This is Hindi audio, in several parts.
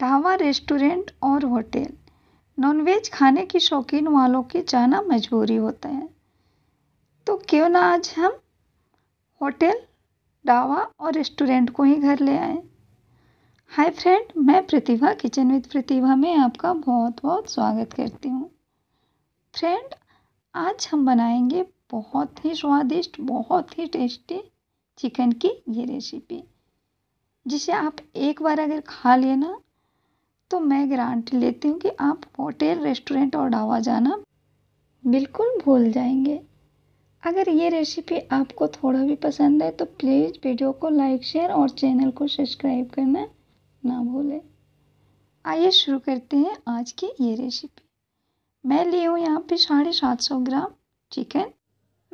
ढावा रेस्टोरेंट और होटल नॉनवेज खाने की शौकीन वालों की जाना मजबूरी होता है तो क्यों ना आज हम होटल ढावा और रेस्टोरेंट को ही घर ले आए हाय फ्रेंड मैं प्रतिभा किचन विद प्रतिभा में आपका बहुत बहुत स्वागत करती हूँ फ्रेंड आज हम बनाएंगे बहुत ही स्वादिष्ट बहुत ही टेस्टी चिकन की ये रेसिपी जिसे आप एक बार अगर खा लेना तो मैं गारंटी लेती हूँ कि आप होटल रेस्टोरेंट और ढाबा जाना बिल्कुल भूल जाएंगे अगर ये रेसिपी आपको थोड़ा भी पसंद है तो प्लीज़ वीडियो को लाइक शेयर और चैनल को सब्सक्राइब करना ना भूलें आइए शुरू करते हैं आज की ये रेसिपी मैं ली हूँ यहाँ पे साढ़े सात सौ ग्राम चिकन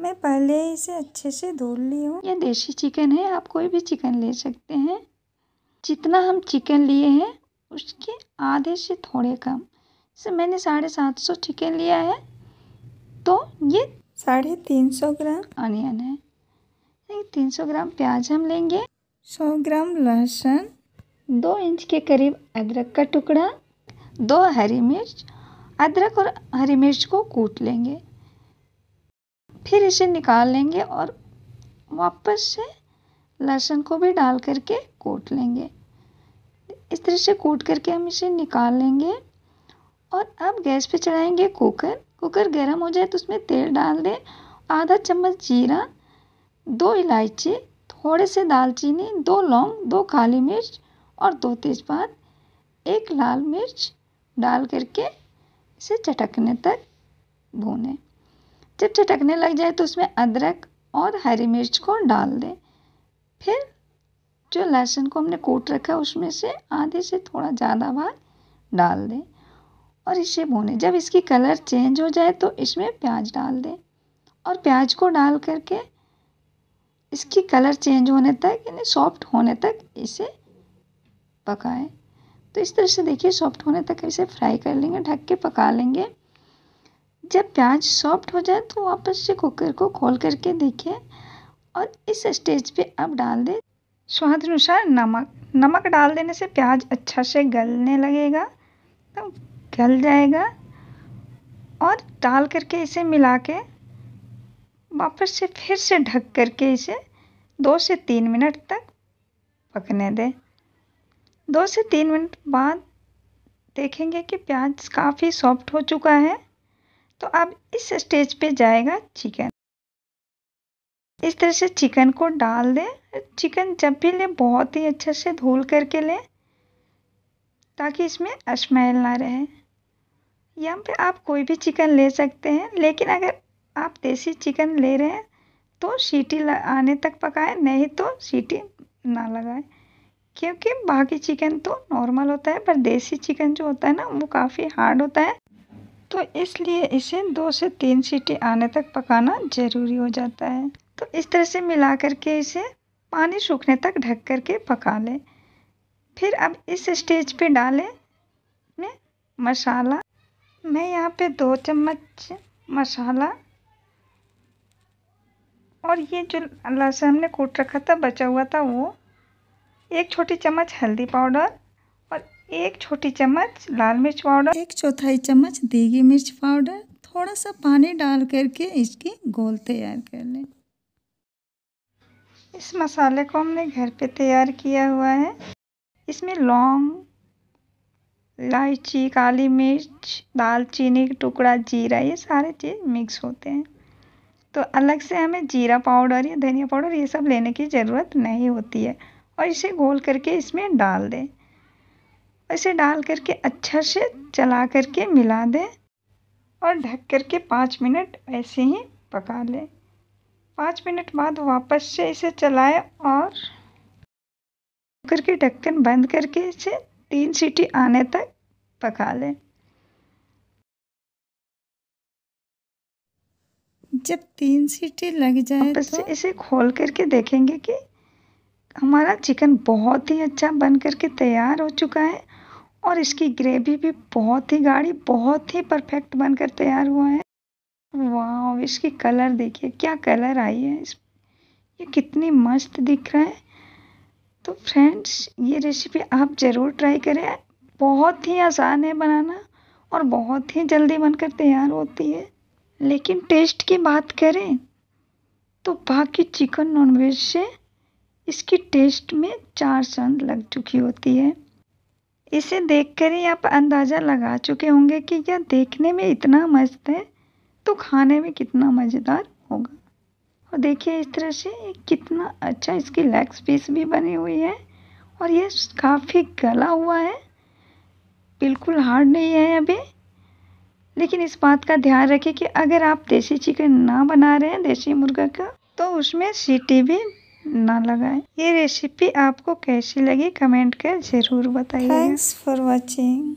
मैं पहले इसे अच्छे से धो ली हूँ यह देसी चिकन है आप कोई भी चिकन ले सकते हैं जितना हम चिकन लिए हैं उसके आधे से थोड़े कम से मैंने साढ़े सात सौ चिकन लिया है तो ये साढ़े तीन सौ ग्राम अनियन है तीन सौ ग्राम प्याज हम लेंगे सौ ग्राम लहसुन दो इंच के करीब अदरक का टुकड़ा दो हरी मिर्च अदरक और हरी मिर्च को कूट लेंगे फिर इसे निकाल लेंगे और वापस से लहसुन को भी डाल करके कूट लेंगे इस तरह से कूट करके हम इसे निकाल लेंगे और अब गैस पे चढ़ाएंगे कुकर कुकर गर्म हो जाए तो उसमें तेल डाल दें आधा चम्मच जीरा दो इलायची थोड़े से दालचीनी दो लौंग दो काली मिर्च और दो तेज़पात एक लाल मिर्च डाल करके इसे चटकने तक भूनें जब चटकने लग जाए तो उसमें अदरक और हरी मिर्च को डाल दें फिर जो लहसुन को हमने कूट रखा है उसमें से आधे से थोड़ा ज़्यादा भाग डाल दें और इसे भूनें जब इसकी कलर चेंज हो जाए तो इसमें प्याज डाल दें और प्याज को डाल करके इसकी कलर चेंज होने तक यानी सॉफ्ट होने तक इसे पकाएं तो इस तरह से देखिए सॉफ्ट होने तक इसे फ्राई कर लेंगे ढक के पका लेंगे जब प्याज सॉफ्ट हो जाए तो वापस से कुकर को खोल करके देखिए और इस स्टेज पे अब डाल दें स्वाद अनुसार नमक नमक डाल देने से प्याज अच्छा से गलने लगेगा तो गल जाएगा और डाल करके इसे मिला के वापस से फिर से ढक करके इसे दो से तीन मिनट तक पकने दें दो से तीन मिनट बाद देखेंगे कि प्याज काफ़ी सॉफ्ट हो चुका है तो अब इस स्टेज पे जाएगा चिकन इस तरह से चिकन को डाल दें चिकन जब भी लें बहुत ही अच्छे से धुल करके लें ताकि इसमें स्मेल ना रहे यहाँ पे आप कोई भी चिकन ले सकते हैं लेकिन अगर आप देसी चिकन ले रहे हैं तो सीटी आने तक पकाएं नहीं तो सीटी ना लगाएं क्योंकि बाकी चिकन तो नॉर्मल होता है पर देसी चिकन जो होता है ना वो काफ़ी हार्ड होता है तो इसलिए इसे दो से तीन सीटी आने तक पकाना ज़रूरी हो जाता है तो इस तरह से मिला करके इसे पानी सूखने तक ढक कर के पका लें फिर अब इस स्टेज पे डालें मसाला मैं यहाँ पे दो चम्मच मसाला और ये जो लहसुन हमने कूट रखा था बचा हुआ था वो एक छोटी चम्मच हल्दी पाउडर और एक छोटी चम्मच लाल मिर्च पाउडर एक चौथाई चम्मच देगी मिर्च पाउडर थोड़ा सा पानी डाल करके इसकी गोल तैयार कर लें इस मसाले को हमने घर पे तैयार किया हुआ है इसमें लौंग इलायची काली मिर्च दालचीनी का टुकड़ा जीरा ये सारे चीज़ मिक्स होते हैं तो अलग से हमें जीरा पाउडर या धनिया पाउडर ये सब लेने की ज़रूरत नहीं होती है और इसे घोल करके इसमें डाल दें और इसे डाल करके अच्छा से चला करके मिला दें और ढक करके पाँच मिनट ऐसे ही पका लें पाँच मिनट बाद वापस से इसे चलाएं और कुकर के ढक्कन बंद करके इसे तीन सीटी आने तक पका लें जब तीन सीटी लग जाए तो से इसे खोल करके देखेंगे कि हमारा चिकन बहुत ही अच्छा बन करके तैयार हो चुका है और इसकी ग्रेवी भी बहुत ही गाढ़ी बहुत ही परफेक्ट बनकर तैयार हुआ है वाह इसकी कलर देखिए क्या कलर आई है इस ये कितनी मस्त दिख रहा है तो फ्रेंड्स ये रेसिपी आप ज़रूर ट्राई करें बहुत ही आसान है बनाना और बहुत ही जल्दी बनकर तैयार होती है लेकिन टेस्ट की बात करें तो बाकी चिकन नॉनवेज से इसकी टेस्ट में चार चंद लग चुकी होती है इसे देखकर ही आप अंदाज़ा लगा चुके होंगे कि यह देखने में इतना मस्त है तो खाने में कितना मज़ेदार होगा और देखिए इस तरह से कितना अच्छा इसकी लेग्स पीस भी बनी हुई है और ये काफ़ी गला हुआ है बिल्कुल हार्ड नहीं है अभी लेकिन इस बात का ध्यान रखें कि अगर आप देसी चिकन ना बना रहे हैं देसी मुर्गा का तो उसमें सीटी भी ना लगाएं ये रेसिपी आपको कैसी लगी कमेंट कर ज़रूर बताइए थैंक्स फॉर वाचिंग